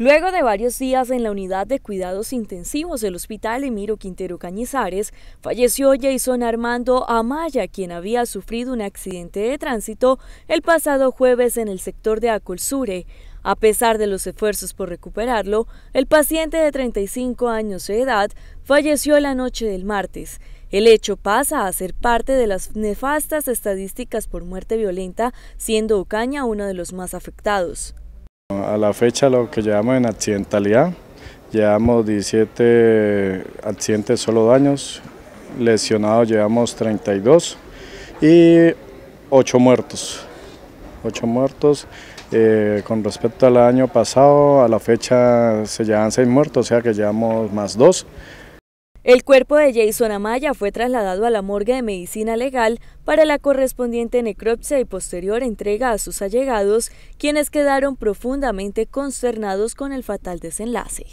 Luego de varios días en la unidad de cuidados intensivos del Hospital Emiro Quintero Cañizares, falleció Jason Armando Amaya, quien había sufrido un accidente de tránsito el pasado jueves en el sector de Acolsure. A pesar de los esfuerzos por recuperarlo, el paciente de 35 años de edad falleció la noche del martes. El hecho pasa a ser parte de las nefastas estadísticas por muerte violenta, siendo Ocaña uno de los más afectados. A la fecha lo que llevamos en accidentalidad, llevamos 17 accidentes solo daños, lesionados llevamos 32 y 8 muertos. 8 muertos. Eh, con respecto al año pasado, a la fecha se llevan 6 muertos, o sea que llevamos más 2. El cuerpo de Jason Amaya fue trasladado a la morgue de medicina legal para la correspondiente necropsia y posterior entrega a sus allegados, quienes quedaron profundamente consternados con el fatal desenlace.